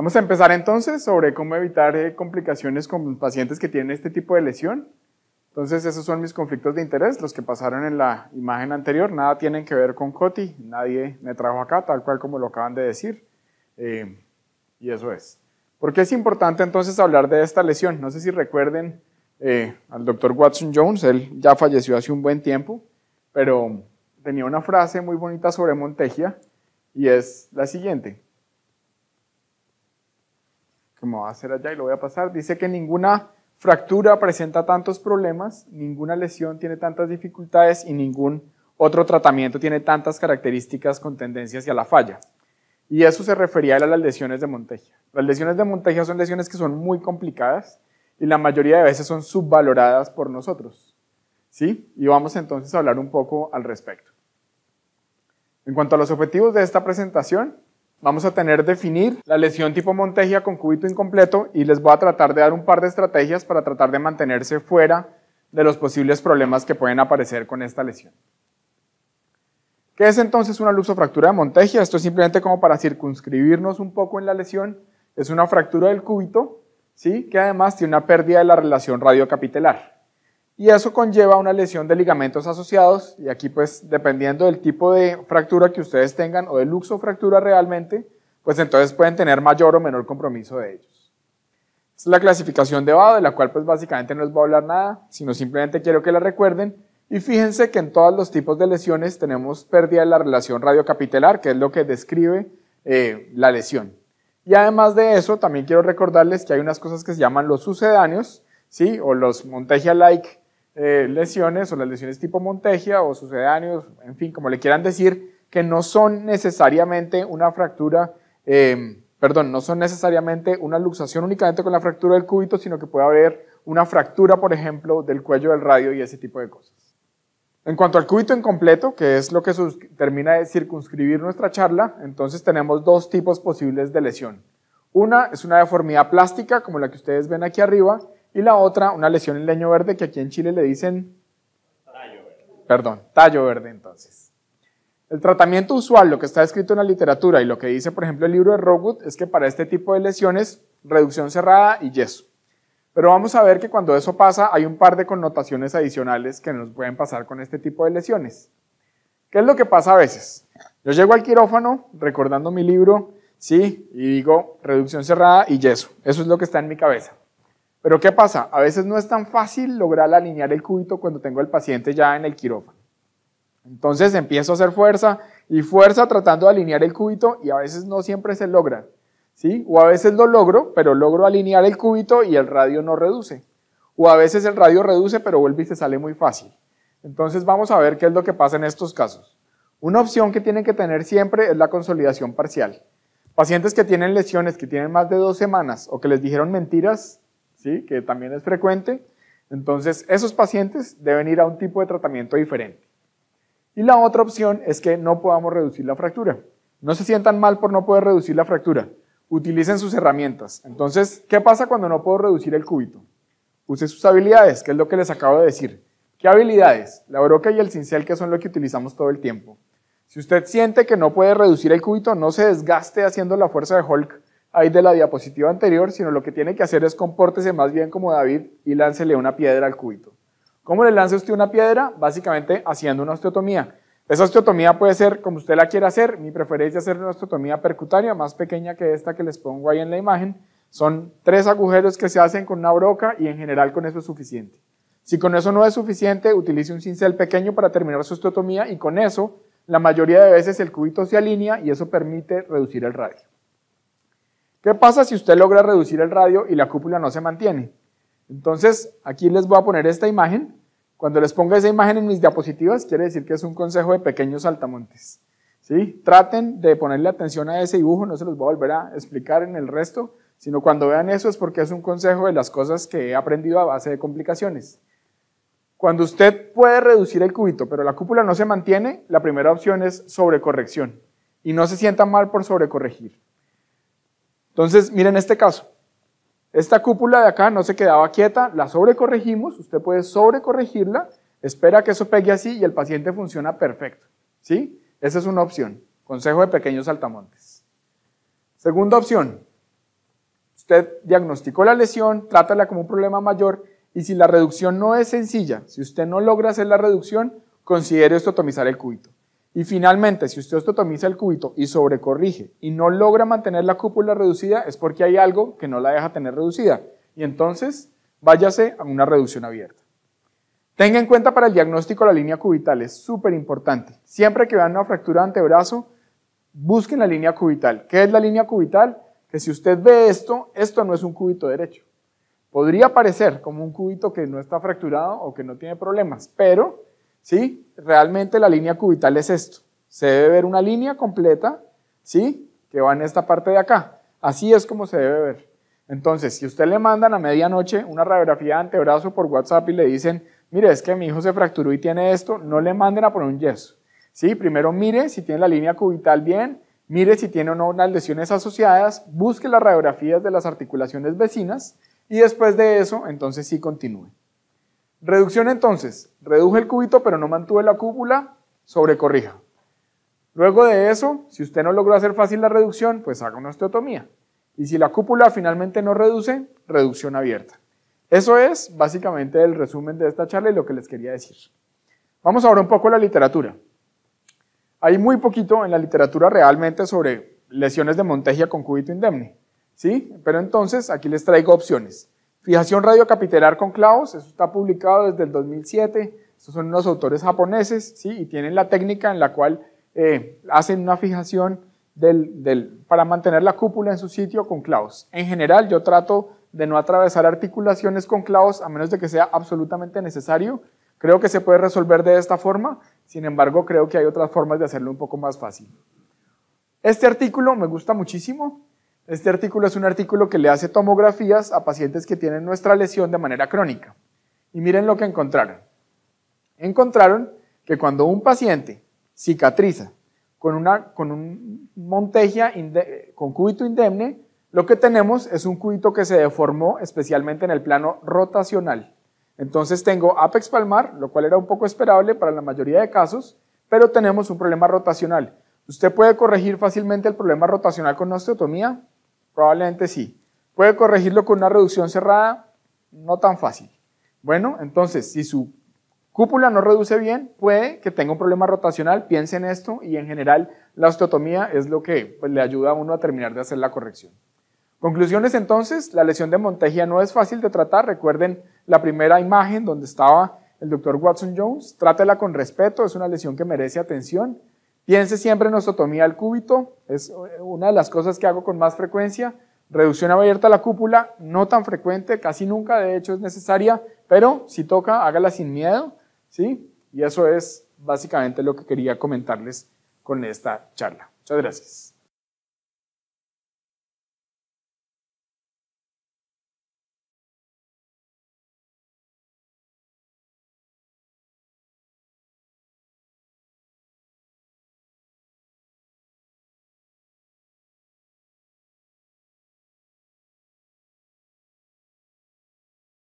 Vamos a empezar entonces sobre cómo evitar eh, complicaciones con pacientes que tienen este tipo de lesión. Entonces esos son mis conflictos de interés, los que pasaron en la imagen anterior, nada tienen que ver con Coti, nadie me trajo acá, tal cual como lo acaban de decir. Eh, y eso es. ¿Por qué es importante entonces hablar de esta lesión? No sé si recuerden eh, al doctor Watson Jones, él ya falleció hace un buen tiempo, pero tenía una frase muy bonita sobre monteja y es la siguiente como va a hacer allá y lo voy a pasar. Dice que ninguna fractura presenta tantos problemas, ninguna lesión tiene tantas dificultades y ningún otro tratamiento tiene tantas características con tendencias hacia la falla. Y eso se refería a las lesiones de Montegia. Las lesiones de Montegia son lesiones que son muy complicadas y la mayoría de veces son subvaloradas por nosotros. ¿Sí? Y vamos entonces a hablar un poco al respecto. En cuanto a los objetivos de esta presentación, Vamos a tener definir la lesión tipo Montegia con cúbito incompleto y les voy a tratar de dar un par de estrategias para tratar de mantenerse fuera de los posibles problemas que pueden aparecer con esta lesión. ¿Qué es entonces una luxofractura de Montegia? Esto es simplemente como para circunscribirnos un poco en la lesión. Es una fractura del cúbito, ¿sí? que además tiene una pérdida de la relación radiocapitelar y eso conlleva una lesión de ligamentos asociados y aquí pues dependiendo del tipo de fractura que ustedes tengan o de luxo fractura realmente, pues entonces pueden tener mayor o menor compromiso de ellos. es la clasificación de BADO, de la cual pues básicamente no les voy a hablar nada, sino simplemente quiero que la recuerden y fíjense que en todos los tipos de lesiones tenemos pérdida de la relación radiocapitelar, que es lo que describe eh, la lesión. Y además de eso, también quiero recordarles que hay unas cosas que se llaman los sucedáneos, ¿sí? o los Montegia-like eh, lesiones o las lesiones tipo Montegia o sucedáneos, en fin, como le quieran decir, que no son necesariamente una fractura, eh, perdón, no son necesariamente una luxación únicamente con la fractura del cúbito, sino que puede haber una fractura, por ejemplo, del cuello del radio y ese tipo de cosas. En cuanto al cúbito incompleto, que es lo que termina de circunscribir nuestra charla, entonces tenemos dos tipos posibles de lesión. Una es una deformidad plástica, como la que ustedes ven aquí arriba, y la otra, una lesión en leño verde, que aquí en Chile le dicen... Tallo verde. Perdón, tallo verde entonces. El tratamiento usual, lo que está escrito en la literatura y lo que dice, por ejemplo, el libro de Rogut, es que para este tipo de lesiones, reducción cerrada y yeso. Pero vamos a ver que cuando eso pasa, hay un par de connotaciones adicionales que nos pueden pasar con este tipo de lesiones. ¿Qué es lo que pasa a veces? Yo llego al quirófano, recordando mi libro, sí, y digo reducción cerrada y yeso. Eso es lo que está en mi cabeza. Pero ¿qué pasa? A veces no es tan fácil lograr alinear el cúbito cuando tengo el paciente ya en el quirófano. Entonces empiezo a hacer fuerza y fuerza tratando de alinear el cúbito y a veces no siempre se logra. ¿sí? O a veces lo logro, pero logro alinear el cúbito y el radio no reduce. O a veces el radio reduce, pero vuelve y se sale muy fácil. Entonces vamos a ver qué es lo que pasa en estos casos. Una opción que tienen que tener siempre es la consolidación parcial. Pacientes que tienen lesiones que tienen más de dos semanas o que les dijeron mentiras, que también es frecuente. Entonces, esos pacientes deben ir a un tipo de tratamiento diferente. Y la otra opción es que no podamos reducir la fractura. No se sientan mal por no poder reducir la fractura. Utilicen sus herramientas. Entonces, ¿qué pasa cuando no puedo reducir el cúbito? Use sus habilidades, que es lo que les acabo de decir. ¿Qué habilidades? La broca y el cincel, que son lo que utilizamos todo el tiempo. Si usted siente que no puede reducir el cúbito, no se desgaste haciendo la fuerza de Hulk ahí de la diapositiva anterior, sino lo que tiene que hacer es compórtese más bien como David y láncele una piedra al cubito. ¿Cómo le lanza usted una piedra? Básicamente haciendo una osteotomía. Esa osteotomía puede ser como usted la quiera hacer. Mi preferencia es hacer una osteotomía percutánea, más pequeña que esta que les pongo ahí en la imagen. Son tres agujeros que se hacen con una broca y en general con eso es suficiente. Si con eso no es suficiente, utilice un cincel pequeño para terminar su osteotomía y con eso, la mayoría de veces el cubito se alinea y eso permite reducir el radio. ¿Qué pasa si usted logra reducir el radio y la cúpula no se mantiene? Entonces, aquí les voy a poner esta imagen. Cuando les ponga esa imagen en mis diapositivas, quiere decir que es un consejo de pequeños altamontes, ¿sí? Traten de ponerle atención a ese dibujo, no se los voy a volver a explicar en el resto, sino cuando vean eso es porque es un consejo de las cosas que he aprendido a base de complicaciones. Cuando usted puede reducir el cubito, pero la cúpula no se mantiene, la primera opción es sobrecorrección. Y no se sienta mal por sobrecorregir. Entonces, miren este caso. Esta cúpula de acá no se quedaba quieta, la sobrecorregimos, usted puede sobrecorregirla, espera que eso pegue así y el paciente funciona perfecto. ¿Sí? Esa es una opción. Consejo de pequeños saltamontes. Segunda opción. Usted diagnosticó la lesión, trátala como un problema mayor y si la reducción no es sencilla, si usted no logra hacer la reducción, considere estotomizar el cúbito. Y finalmente, si usted ostotomiza el cúbito y sobrecorrige y no logra mantener la cúpula reducida, es porque hay algo que no la deja tener reducida. Y entonces, váyase a una reducción abierta. Tenga en cuenta para el diagnóstico la línea cubital, es súper importante. Siempre que vean una fractura de antebrazo, busquen la línea cubital. ¿Qué es la línea cubital? Que si usted ve esto, esto no es un cúbito derecho. Podría parecer como un cúbito que no está fracturado o que no tiene problemas, pero ¿sí? Realmente la línea cubital es esto. Se debe ver una línea completa, ¿sí? Que va en esta parte de acá. Así es como se debe ver. Entonces, si usted le mandan a medianoche una radiografía de antebrazo por WhatsApp y le dicen, mire, es que mi hijo se fracturó y tiene esto, no le manden a poner un yeso. ¿Sí? Primero mire si tiene la línea cubital bien, mire si tiene o no unas lesiones asociadas, busque las radiografías de las articulaciones vecinas y después de eso, entonces sí continúe. Reducción entonces, reduje el cubito pero no mantuve la cúpula, sobrecorrija. Luego de eso, si usted no logró hacer fácil la reducción, pues haga una osteotomía. Y si la cúpula finalmente no reduce, reducción abierta. Eso es básicamente el resumen de esta charla y lo que les quería decir. Vamos ahora un poco a la literatura. Hay muy poquito en la literatura realmente sobre lesiones de Montegia con cúbito indemne, ¿sí? Pero entonces aquí les traigo opciones. Fijación radiocapitelar con clavos, eso está publicado desde el 2007. Estos son unos autores japoneses, ¿sí? Y tienen la técnica en la cual eh, hacen una fijación del, del, para mantener la cúpula en su sitio con clavos. En general, yo trato de no atravesar articulaciones con clavos a menos de que sea absolutamente necesario. Creo que se puede resolver de esta forma, sin embargo, creo que hay otras formas de hacerlo un poco más fácil. Este artículo me gusta muchísimo, este artículo es un artículo que le hace tomografías a pacientes que tienen nuestra lesión de manera crónica. Y miren lo que encontraron. Encontraron que cuando un paciente cicatriza con, con un montegia con cúbito indemne, lo que tenemos es un cúbito que se deformó especialmente en el plano rotacional. Entonces tengo apex palmar, lo cual era un poco esperable para la mayoría de casos, pero tenemos un problema rotacional. ¿Usted puede corregir fácilmente el problema rotacional con osteotomía? Probablemente sí. ¿Puede corregirlo con una reducción cerrada? No tan fácil. Bueno, entonces, si su cúpula no reduce bien, puede que tenga un problema rotacional, piense en esto y en general la osteotomía es lo que pues, le ayuda a uno a terminar de hacer la corrección. Conclusiones entonces, la lesión de Montegia no es fácil de tratar, recuerden la primera imagen donde estaba el doctor Watson Jones, trátela con respeto, es una lesión que merece atención, Piense siempre en osotomía al cúbito, es eh, una de las cosas que hago con más frecuencia. Reducción abierta a la cúpula, no tan frecuente, casi nunca, de hecho es necesaria, pero si toca, hágala sin miedo, ¿sí? Y eso es básicamente lo que quería comentarles con esta charla. Muchas gracias.